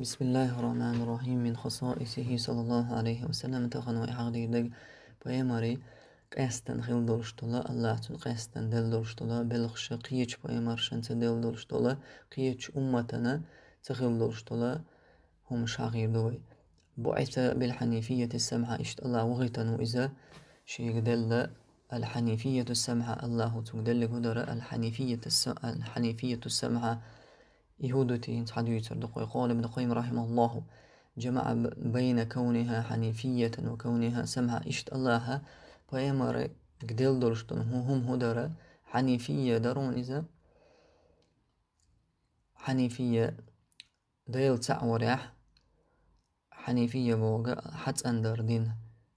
بسم الله الرحمن الرحيم من خصائصه صلى الله عليه وسلم تقن وإحاقديردeg poemari qasdan xil dolşdola Allah üçün qasdan del dolşdola belxşi qiyiç poemar şança del dolşdola qiyiç ummatana xil dolşdola هم şağir دوي بعث بالحنيفية السمحة إشت الله وغيتن وإذا شيء دل الحنيفية السمحة الله تقدل قدر الحنيفية الحنيفية السمحة يهودتي تحديث صدق يقول ابن قيم رحمه الله جمع بين كونها حنيفية وكونها سمها إشت الله فأمر قدل درشتن هم هدر حنيفية درون إذا حنيفية ديل تعوريح حنيفية بوغا حتى أندر دين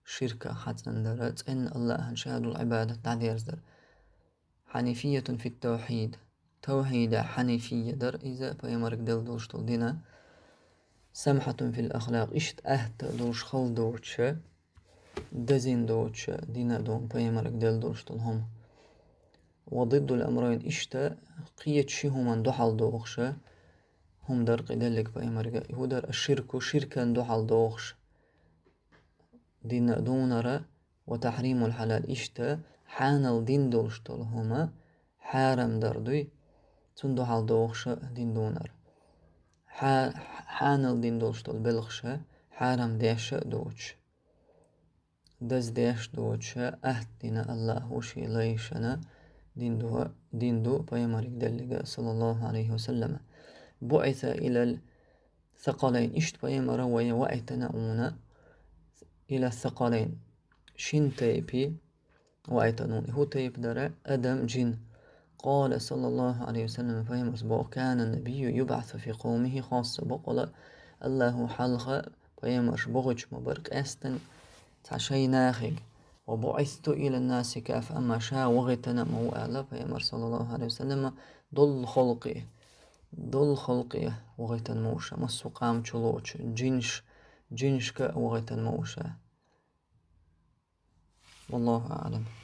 شركة حتى أندر إن الله شهد العبادة تعدير حنيفية في التوحيد توحيد حنيفية در إذا بيمرك دل دوش تلدينا سمحة في الأخلاق إشت أهت دوش خل دوش دزين دوش دينا دون بيمرك دل دوش تلهم وضد الأمرين إشت قيت شهما دوحل دوخش هم در قدلك بيمرك هو در الشرك شركا دوحل دوخش دينا دونرا وتحريم الحلال إشت حانل دين دوش تلهما حارم دردوي tundu haldoqsha din donar. Hanel din dolstol belgşa, haram deşa doç. Daz deş doça ahdina Allahu şilayşana dindu dindu peyamarik delliga sallallahu aleyhi ve selleme. Bu'itha ilal ثقلين إشت بيمرا ويا وأيتناؤنا إلى الثقلين شين تيبي وأيتنون هو تيب درا أدم جن قال صلى الله عليه وسلم فهم أسبوع كان النبي يبعث في قومه خاصة بقول الله حلقة فهم أشبغج مبارك أستن تعشي ناخج وبعثت إلى الناس كاف أما شاء وغتنا مو أعلى فهم صلى الله عليه وسلم دل خلقي دل خلقي وغتن موشا مسو قام چلوچ جنش جنشك وغتن موشا والله أعلم